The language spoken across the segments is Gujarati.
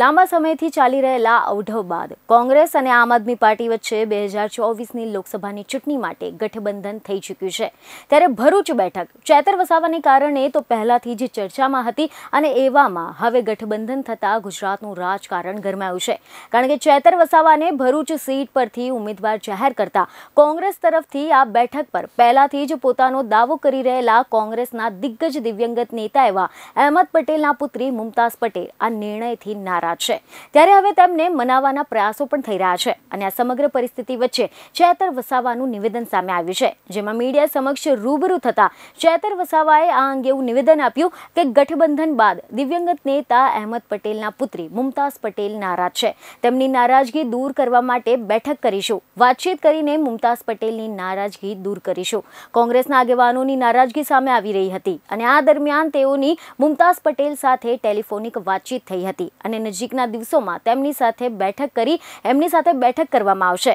લાંબા સમયથી ચાલી રહેલા અવઢવ બાદ કોંગ્રેસ અને આમ આદમી પાર્ટી વચ્ચે બે હજાર ચોવીસની લોકસભાની ચૂંટણી માટે ગઠબંધન થઈ ચૂક્યું છે ત્યારે ભરૂચ બેઠક ચેતર વસાવાને કારણે તો પહેલાથી જ ચર્ચામાં હતી અને એવામાં હવે ગઠબંધન થતાં ગુજરાતનું રાજકારણ ગરમાયું છે કારણ કે ચેતર વસાવાને ભરૂચ સીટ પરથી ઉમેદવાર જાહેર કરતા કોંગ્રેસ તરફથી આ બેઠક પર પહેલાથી જ પોતાનો દાવો કરી રહેલા કોંગ્રેસના દિગ્ગજ દિવ્યંગત નેતા એવા અહેમદ પટેલના પુત્રી મુમતાઝ પટેલ આ નિર્ણયથી ના નારાજ છે ત્યારે હવે તેમને મનાવવાના પ્રયાસો પણ થઈ રહ્યા છે અને આ સમગ્ર પરિસ્થિતિ વચ્ચે ચેતર વસાવાનું નિવેદન સામે આવ્યું છે જેમાં મીડિયા સમક્ષ રૂબરૂ થતા ચેતર વસાવાએ આ અંગે એવું નિવેદન આપ્યું કે ગઠબંધન બાદ દિવ્યંગત નેતા અહેમદ પટેલના પુત્રી મુમતાઝ પટેલ નારાજ છે તેમની નારાજગી દૂર કરવા માટે બેઠક કરીશું વાતચીત કરીને મુમતાઝ પટેલની નારાજગી દૂર કરીશું કોંગ્રેસના આગેવાનોની નારાજગી સામે આવી રહી હતી અને આ દરમિયાન તેઓની મુમતાઝ પટેલ સાથે ટેલિફોનિક વાતચીત થઈ હતી અને નજીકના દિવસોમાં તેમની સાથે બેઠક કરી એમની સાથે બેઠક કરવામાં આવશે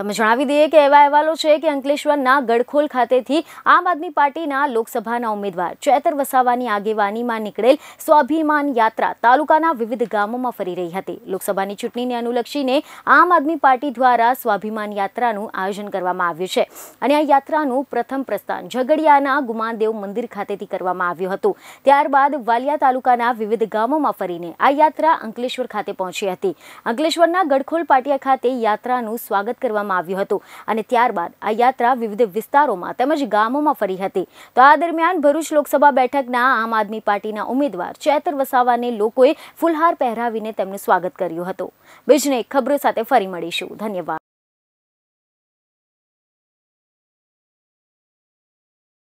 તમે જણાવી દઈએ કે એવા અહેવાલો છે કે અંકલેશ્વરના ગડખોલ ખાતેથી આમ આદમી પાર્ટીના લોકસભાના ઉમેદવાર ચેતર વસાવાની આગેવાનીમાં નીકળેલ સ્વાભિમાન યાત્રા તાલુકાના વિવિધ ગામોમાં ફરી રહી હતી લોકસભાની ચૂંટણીને અનુલક્ષીને આમ આદમી પાર્ટી દ્વારા સ્વાભિમાન યાત્રાનું આયોજન કરવામાં આવ્યું છે અને આ યાત્રાનું પ્રથમ પ્રસ્થાન ઝઘડિયાના ગુમાનદેવ મંદિર ખાતેથી કરવામાં આવ્યું હતું ત્યારબાદ વાલિયા તાલુકાના વિવિધ ગામોમાં ફરીને આ યાત્રા અંકલેશ્વર ખાતે પહોંચી હતી અંકલેશ્વરના ગડખોલ પાટિયા ખાતે યાત્રાનું સ્વાગત કરવામાં કરવામાં આવ્યું હતું અને ત્યારબાદ આ યાત્રા વિવિધ વિસ્તારોમાં તેમજ ગામોમાં ફરી હતી તો આ દરમિયાન ભરૂચ લોકસભા બેઠકના આમ આદમી પાર્ટીના ઉમેદવાર ચેતર વસાવાને લોકોએ ફૂલહાર પહેરાવીને તેમનું સ્વાગત કર્યું હતું બીજને ખબરો સાથે ફરી મળીશું ધન્યવાદ